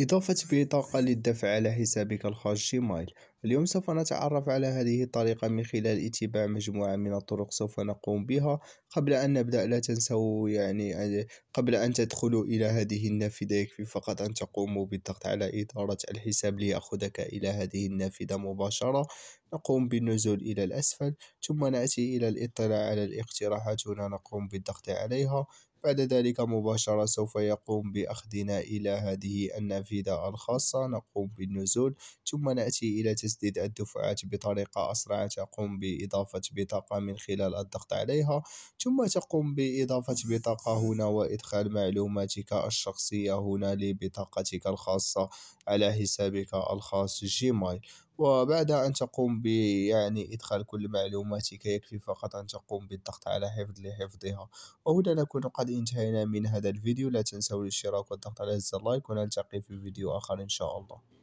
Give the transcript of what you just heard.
إضافة بطاقة للدفع على حسابك الخاص جيمايل اليوم سوف نتعرف على هذه الطريقة من خلال اتباع مجموعة من الطرق سوف نقوم بها قبل أن نبدأ لا تنسوا يعني قبل أن تدخلوا إلى هذه النافذة يكفي فقط أن تقوموا بالضغط على إدارة الحساب ليأخذك إلى هذه النافذة مباشرة نقوم بالنزول إلى الأسفل ثم نأتي إلى الاطلاع على الاقتراحات هنا نقوم بالضغط عليها بعد ذلك مباشرة سوف يقوم بأخذنا إلى هذه النافذة الخاصة نقوم بالنزول ثم نأتي إلى تسديد الدفعات بطريقة أسرع تقوم بإضافة بطاقة من خلال الضغط عليها ثم تقوم بإضافة بطاقة هنا وإدخال معلوماتك الشخصية هنا لبطاقتك الخاصة على حسابك الخاص جيميل وبعدها أن تقوم يعني إدخال كل معلوماتك يكفي فقط أن تقوم بالضغط على حفظ لحفظها وهنا نكون قد انتهينا من هذا الفيديو لا تنسوا الاشتراك والضغط على زر اللايك ونلتقي في فيديو آخر إن شاء الله